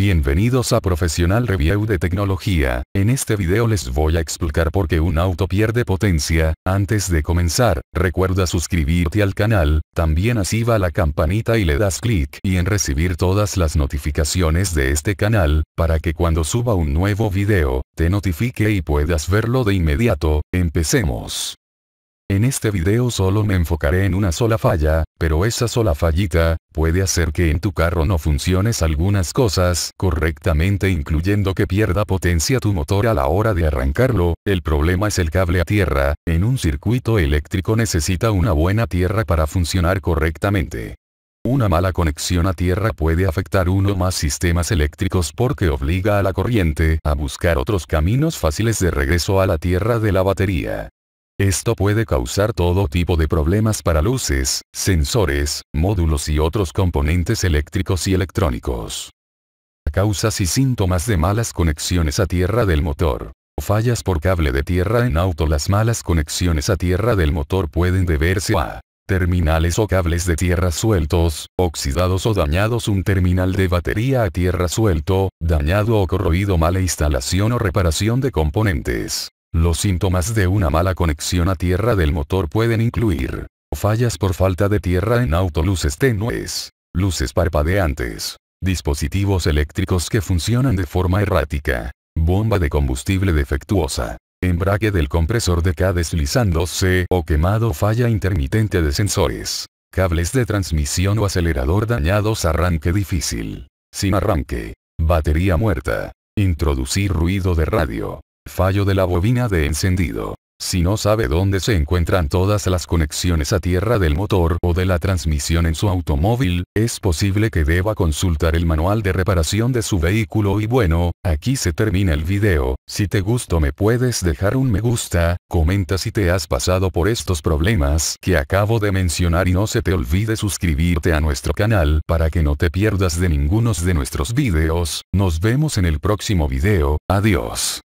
Bienvenidos a Profesional Review de Tecnología, en este video les voy a explicar por qué un auto pierde potencia, antes de comenzar, recuerda suscribirte al canal, también va la campanita y le das clic y en recibir todas las notificaciones de este canal, para que cuando suba un nuevo video, te notifique y puedas verlo de inmediato, empecemos. En este video solo me enfocaré en una sola falla, pero esa sola fallita, puede hacer que en tu carro no funciones algunas cosas correctamente incluyendo que pierda potencia tu motor a la hora de arrancarlo, el problema es el cable a tierra, en un circuito eléctrico necesita una buena tierra para funcionar correctamente. Una mala conexión a tierra puede afectar uno o más sistemas eléctricos porque obliga a la corriente a buscar otros caminos fáciles de regreso a la tierra de la batería. Esto puede causar todo tipo de problemas para luces, sensores, módulos y otros componentes eléctricos y electrónicos. Causas y síntomas de malas conexiones a tierra del motor. Fallas por cable de tierra en auto. Las malas conexiones a tierra del motor pueden deberse a terminales o cables de tierra sueltos, oxidados o dañados un terminal de batería a tierra suelto, dañado o corroído mala instalación o reparación de componentes. Los síntomas de una mala conexión a tierra del motor pueden incluir fallas por falta de tierra en auto, luces tenues, luces parpadeantes, dispositivos eléctricos que funcionan de forma errática, bomba de combustible defectuosa, embrague del compresor de K deslizándose o quemado, falla intermitente de sensores, cables de transmisión o acelerador dañados, arranque difícil, sin arranque, batería muerta, introducir ruido de radio, Fallo de la bobina de encendido. Si no sabe dónde se encuentran todas las conexiones a tierra del motor o de la transmisión en su automóvil, es posible que deba consultar el manual de reparación de su vehículo y bueno, aquí se termina el video, si te gustó me puedes dejar un me gusta, comenta si te has pasado por estos problemas que acabo de mencionar y no se te olvide suscribirte a nuestro canal para que no te pierdas de ninguno de nuestros videos, nos vemos en el próximo video, adiós.